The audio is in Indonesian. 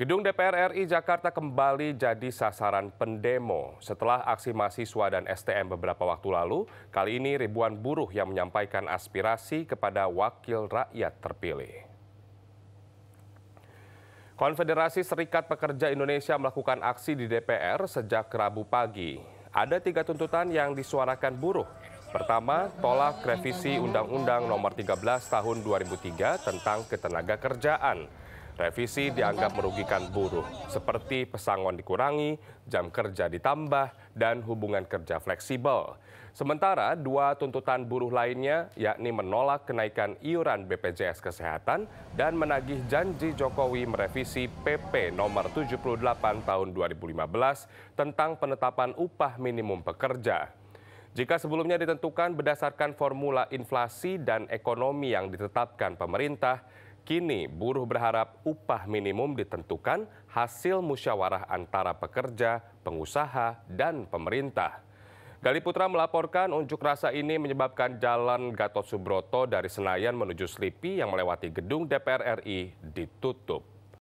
Gedung DPR RI Jakarta kembali jadi sasaran pendemo. Setelah aksi mahasiswa dan STM beberapa waktu lalu, kali ini ribuan buruh yang menyampaikan aspirasi kepada wakil rakyat terpilih. Konfederasi Serikat Pekerja Indonesia melakukan aksi di DPR sejak Rabu pagi. Ada tiga tuntutan yang disuarakan buruh. Pertama, tolak revisi Undang-Undang Nomor 13 Tahun 2003 tentang ketenaga kerjaan. Revisi dianggap merugikan buruh, seperti pesangon dikurangi, jam kerja ditambah, dan hubungan kerja fleksibel. Sementara dua tuntutan buruh lainnya, yakni menolak kenaikan iuran BPJS Kesehatan dan menagih janji Jokowi merevisi PP nomor 78 tahun 2015 tentang penetapan upah minimum pekerja. Jika sebelumnya ditentukan berdasarkan formula inflasi dan ekonomi yang ditetapkan pemerintah, Kini buruh berharap upah minimum ditentukan hasil musyawarah antara pekerja, pengusaha, dan pemerintah. Gali Putra melaporkan unjuk rasa ini menyebabkan jalan Gatot Subroto dari Senayan menuju Slipi yang melewati gedung DPR RI ditutup.